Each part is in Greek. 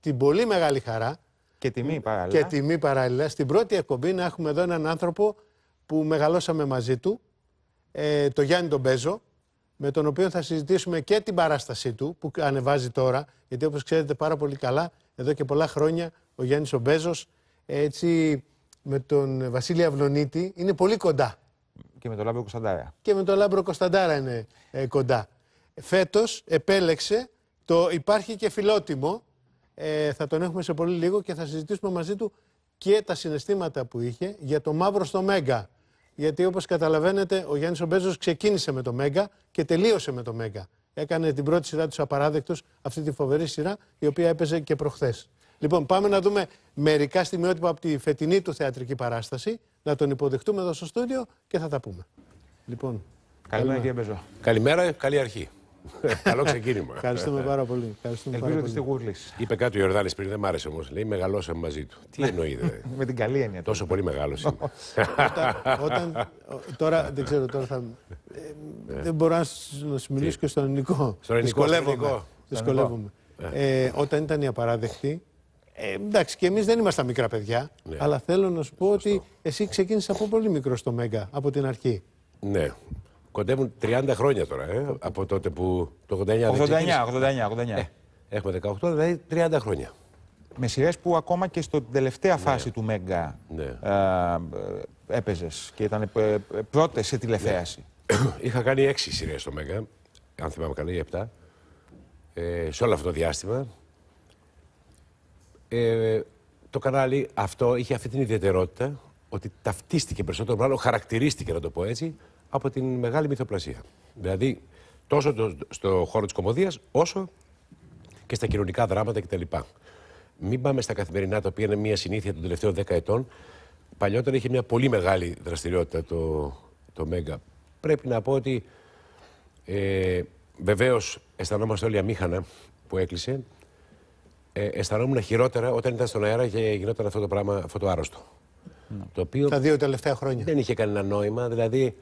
την πολύ μεγάλη χαρά και τιμή παράλληλα. Και τιμή παράλληλα. Στην πρώτη εκπομπή να έχουμε εδώ έναν άνθρωπο που μεγαλώσαμε μαζί του, ε, το Γιάννη τον Μπέζο, με τον οποίο θα συζητήσουμε και την παράστασή του που ανεβάζει τώρα, γιατί όπως ξέρετε πάρα πολύ καλά, εδώ και πολλά χρόνια ο Γιάννης ο Μπέζος, έτσι με τον Βασίλη Αυλονίτη, είναι πολύ κοντά. Και με τον Λάμπρο Κωνσταντάρα. Και με τον Λάμπρο Κωνσταντάρα είναι ε, κοντά. Φέτος επέλεξε το «Υπάρχει και φιλότιμο», ε, θα τον έχουμε σε πολύ λίγο και θα συζητήσουμε μαζί του και τα συναισθήματα που είχε για το μαύρο στο Μέγκα. Γιατί όπως καταλαβαίνετε ο Γιάννης Ομπέζος ξεκίνησε με το Μέγκα και τελείωσε με το Μέγκα. Έκανε την πρώτη σειρά τους απαράδεκτος, αυτή τη φοβερή σειρά η οποία έπαιζε και προχθές. Λοιπόν, πάμε να δούμε μερικά στιγμιότυπα από τη φετινή του θεατρική παράσταση, να τον υποδεχτούμε εδώ στο στούντιο και θα τα πούμε. Λοιπόν, Καλημέρα Μπεζό. Καλημέρα, καλή αρχή. Καλό ξεκίνημα. Ευχαριστούμε πάρα πολύ. Ελπίζω ότι είστε γούρλες. Είπε κάτι ο Ιορδάνης πριν, δεν μ' άρεσε όμως. Λέει μεγαλώσαμε μαζί του. Τι ναι. εννοεί, δε. Με την καλή έννοια. Τόσο πολύ μεγάλος όταν, τώρα δεν ξέρω, τώρα θα. Ε, δεν μπορώ να σου μιλήσω και στον ελληνικό. Στον ελληνικό. Δυσκολεύομαι. Ε. Ε, όταν ήταν η απαράδεκτη, εντάξει, και εμείς δεν ήμασταν μικρά παιδιά. Ναι. Αλλά θέλω να σου πω ότι εσύ ξεκίνησες από πολύ μικρό στο Μέγκα, από την αρχή. Ναι. Κοντεύουν 30 χρόνια τώρα, ε, από τότε που το 89 89, 89, 89. έχουμε 18, δηλαδή 30 χρόνια. Με σειρές που ακόμα και στην τελευταία ναι. φάση του Μέγκα ναι. Ε, ε, έπαιζες και ήταν ε, πρώτες σε τηλεθέαση. Ναι. Είχα κάνει έξι σειρές στο Μέγκα, αν θυμάμαι καλά, ή επτά, ε, σε όλο αυτό το διάστημα. Ε, το κανάλι αυτό είχε αυτή την ιδιαιτερότητα ότι ταυτίστηκε περισσότερο, μάλλον χαρακτηρίστηκε να το πω έτσι, από την μεγάλη μυθοπλασία. Δηλαδή, τόσο το, στο χώρο της κομμωδίας, όσο και στα κοινωνικά δράματα κτλ. Μην πάμε στα καθημερινά, τα οποία είναι μια συνήθεια των τελευταίων 10 ετών. Παλιότερα είχε μια πολύ μεγάλη δραστηριότητα το, το Μέγκα. Πρέπει να πω ότι ε, βεβαίως αισθανόμαστε όλοι αμήχανα που έκλεισε. Ε, αισθανόμουν χειρότερα όταν ήταν στον αέρα και γινόταν αυτό το πράγμα, αυτό το άρρωστο. Ναι. Το οποίο Τα δύο τελευταία χρόνια. Δεν είχε κανένα νόημα. Δηλαδή,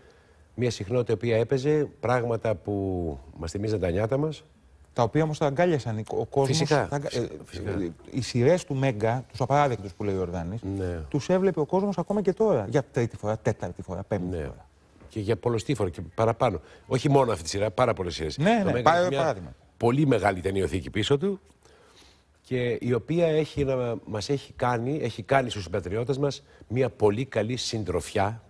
μια συχνότητα η οποία έπαιζε, πράγματα που μας θυμίζαν τα νιάτα μας. Τα οποία όμως τα αγκάλιασαν ο κόσμος. Φυσικά, τα... φυσικά. Ε, ε, ε, οι σειρές του Μέγκα, τους απαράδεκτους που λέει ο Ιορδάνης, ναι. τους έβλεπε ο κόσμος ακόμα και τώρα. Για τρίτη φορά, τέταρτη φορά, πέμπτη ναι. φορά. Και για πολλοστή φορά και παραπάνω. Όχι μόνο αυτή τη σειρά, πάρα πολλές σειρές. Ναι, ναι, πάρα, Πολύ μεγάλη ταινιοθήκη πίσω του και η οποία έχει μας έχει κάνει, έχει κάνει στους συμπατριώτες μας μια πολύ καλή συντροφιά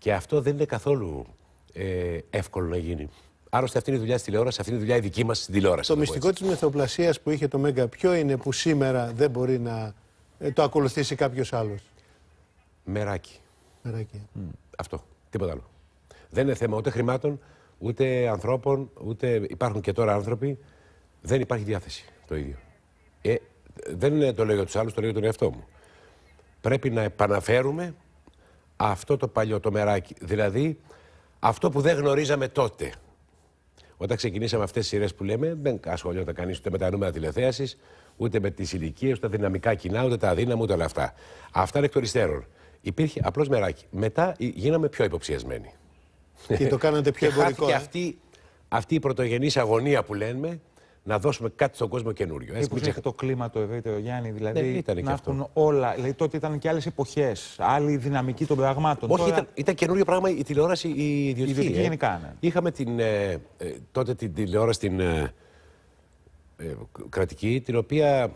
και αυτό δεν είναι καθόλου ε, εύκολο να γίνει. Άλλωστε, αυτή είναι η δουλειά της τηλεόρασης, αυτή είναι η δουλειά η δική μας στην τηλεόραση. Το μυστικό της μυθοπλασίας που είχε το Μέγκα, ποιο είναι που σήμερα δεν μπορεί να ε, το ακολουθήσει κάποιος άλλος. Μεράκι. Μεράκι. Αυτό. Τίποτα άλλο. Δεν είναι θέμα ούτε χρημάτων, ούτε ανθρώπων, ούτε υπάρχουν και τώρα άνθρωποι. Δεν υπάρχει διάθεση το ίδιο. Ε, δεν το λέω για τους άλλους, το λέω για τον εαυτό μου. Πρέπει να επαναφέρουμε αυτό το παλιό το μεράκι. Δηλαδή αυτό που δεν γνωρίζαμε τότε. Όταν ξεκινήσαμε αυτές τις σειρές που λέμε, δεν ασχολιόταν κανείς ούτε με τα νούμερα τηλεθέασης, ούτε με τις ηλικίες, ούτε τα δυναμικά κοινά, ούτε τα αδύναμα, ούτε όλα αυτά. Αυτά είναι εκ των υστέρων. Υπήρχε απλώς μεράκι. Μετά γίναμε πιο υποψιασμένοι. Και το κάνατε πιο εμπορικό. Και ε? αυτή, αυτή η πρωτογενής αγωνία που λέμε, να δώσουμε κάτι στον κόσμο καινούριο. Έτσι, μην είχε το κλίμα το ευρύτερο, Γιάννη. Δηλαδή, ναι, ήταν να έχουν όλα. Δηλαδή, τότε ήταν και άλλες εποχές, άλλη δυναμική των πραγμάτων. Όχι, Τώρα... ήταν, ήταν καινούριο πράγμα η τηλεόραση, η ιδιωτική. Η ε. γενικά, ναι. Είχαμε την, ε, ε, τότε την τηλεόραση την κρατική, την οποία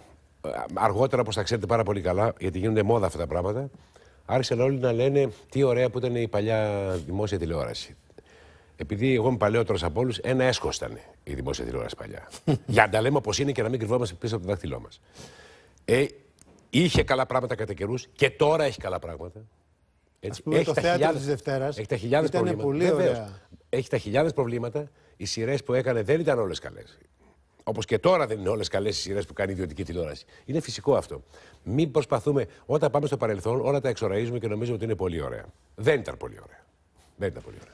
αργότερα, όπως τα ξέρετε πάρα πολύ καλά, γιατί γίνονται μόδα αυτά τα πράγματα, άρχισαν όλοι να λένε τι ωραία που ήταν η παλιά δημόσια τηλεόραση επειδή εγώ είμαι παλαιότερος από όλους, ένα έσχο ήταν η δημόσια τηλεόραση παλιά. Για να τα λέμε όπως είναι και να μην κρυβόμαστε πίσω από το δάχτυλό μας. Ε, είχε καλά πράγματα κατά καιρούς και τώρα έχει καλά πράγματα. Έτσι, πούμε, το θέατρο της Δευτέρας. Έχει τα χιλιάδες προβλήματα. Πολύ ωραία. Έχει τα χιλιάδες προβλήματα. Οι σειρές που έκανε δεν ήταν όλες καλές. Όπως και τώρα δεν είναι όλες καλές οι σειρές που κάνει η ιδιωτική τηλεόραση. Είναι φυσικό αυτό. Μην προσπαθούμε, όταν πάμε στο παρελθόν, όλα τα εξοραίζουμε και νομίζουμε ότι είναι πολύ ωραία. Δεν ήταν πολύ ωραία. Δεν ήταν πολύ ωραία.